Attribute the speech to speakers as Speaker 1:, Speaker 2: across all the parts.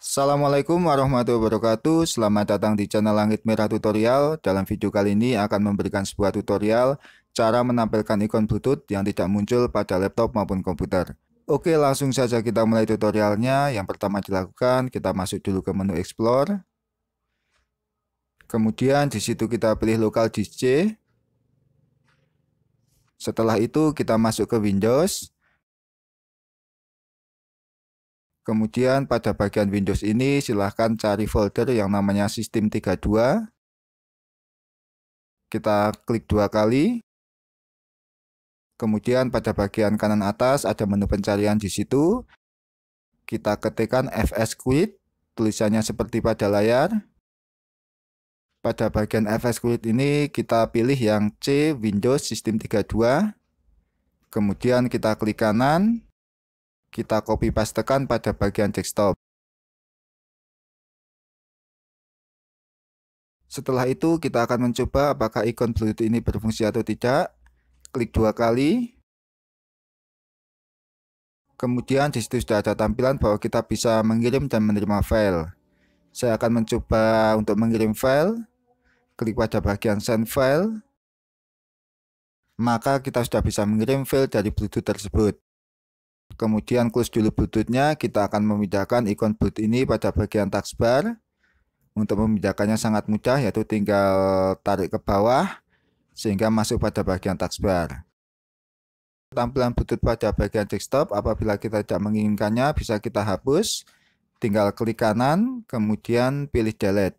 Speaker 1: Assalamualaikum warahmatullahi wabarakatuh Selamat datang di channel Langit Merah Tutorial Dalam video kali ini akan memberikan sebuah tutorial Cara menampilkan ikon bluetooth yang tidak muncul pada laptop maupun komputer Oke langsung saja kita mulai tutorialnya Yang pertama dilakukan kita masuk dulu ke menu explore Kemudian di situ kita pilih local disk C Setelah itu kita masuk ke Windows Kemudian pada bagian Windows ini silahkan cari folder yang namanya System32. Kita klik dua kali. Kemudian pada bagian kanan atas ada menu pencarian di situ. Kita ketikkan fs quit, tulisannya seperti pada layar. Pada bagian fs quit ini kita pilih yang C Windows System32. Kemudian kita klik kanan, kita copy pastekan pada bagian desktop.
Speaker 2: Setelah itu kita akan mencoba apakah
Speaker 1: ikon Bluetooth ini berfungsi atau tidak. Klik dua kali. Kemudian di situ sudah ada tampilan bahwa kita bisa mengirim dan menerima file. Saya akan mencoba untuk mengirim file. Klik pada bagian send file. Maka kita sudah bisa mengirim file dari Bluetooth tersebut. Kemudian close dulu Bluetoothnya, kita akan memindahkan ikon boot ini pada bagian taskbar. Untuk memindahkannya sangat mudah, yaitu tinggal tarik ke bawah sehingga masuk pada bagian taskbar. Tampilan Bluetooth pada bagian desktop, apabila kita tidak menginginkannya bisa kita hapus. Tinggal klik kanan, kemudian pilih delete.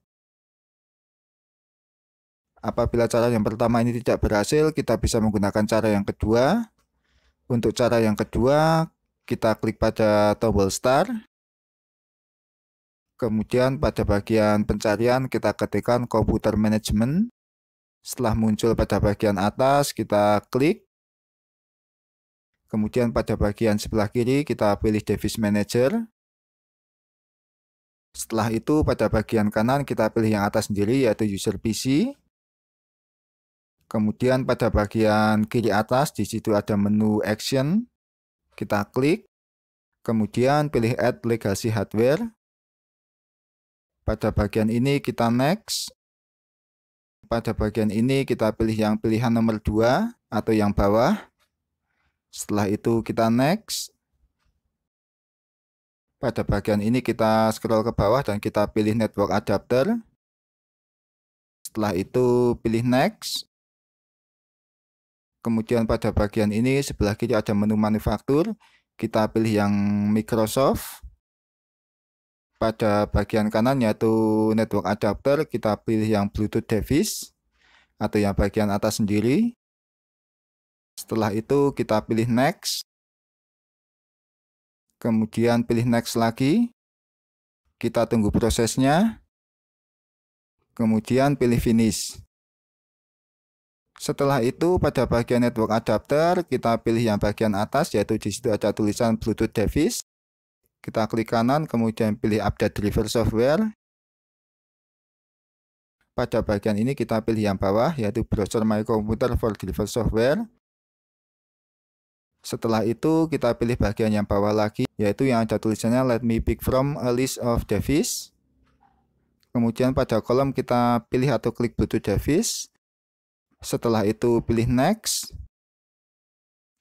Speaker 1: Apabila cara yang pertama ini tidak berhasil, kita bisa menggunakan cara yang kedua. Untuk cara yang kedua, kita klik pada tombol start. Kemudian pada bagian pencarian kita ketikkan komputer management. Setelah muncul pada bagian atas kita klik. Kemudian pada bagian sebelah kiri kita pilih device manager. Setelah itu pada bagian kanan kita pilih yang atas sendiri yaitu user PC. Kemudian pada bagian kiri atas di situ ada menu action. Kita klik, kemudian pilih Add Legacy Hardware. Pada bagian ini kita next. Pada bagian ini kita pilih yang pilihan nomor 2 atau yang bawah. Setelah itu kita next. Pada bagian ini kita scroll ke bawah dan kita pilih network adapter. Setelah itu pilih next. Kemudian pada bagian ini sebelah kiri ada menu manufaktur, kita pilih yang Microsoft. Pada bagian kanan yaitu network adapter, kita pilih yang Bluetooth device atau yang bagian atas sendiri. Setelah itu kita pilih next.
Speaker 2: Kemudian pilih next lagi. Kita tunggu
Speaker 1: prosesnya. Kemudian pilih finish. Setelah itu pada bagian network adapter kita pilih yang bagian atas yaitu di situ ada tulisan Bluetooth device. Kita klik kanan kemudian pilih update driver software. Pada bagian ini kita pilih yang bawah yaitu browser my computer for driver software. Setelah itu kita pilih bagian yang bawah lagi yaitu yang ada tulisannya let me pick from a list of devices. Kemudian pada kolom kita pilih atau klik Bluetooth device. Setelah itu pilih next.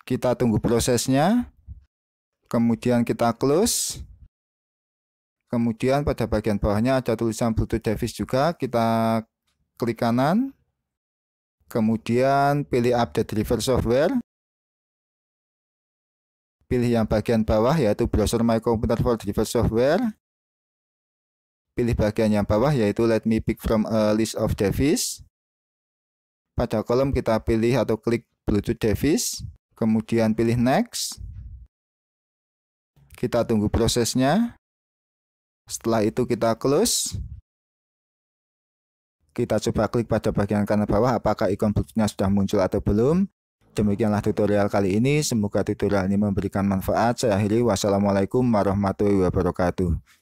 Speaker 1: Kita tunggu prosesnya. Kemudian kita close. Kemudian pada bagian bawahnya ada tulisan Bluetooth device juga. Kita klik kanan. Kemudian pilih update driver software. Pilih yang bagian bawah yaitu browser My Computer for Driver Software. Pilih bagian yang bawah yaitu Let me pick from a list of devices pada kolom kita pilih atau klik Bluetooth device, kemudian pilih next. Kita tunggu prosesnya. Setelah itu kita close. Kita coba klik pada bagian kanan bawah apakah ikon Bluetoothnya sudah muncul atau belum. Demikianlah tutorial kali ini. Semoga tutorial ini memberikan manfaat. Saya akhiri. Wassalamualaikum warahmatullahi wabarakatuh.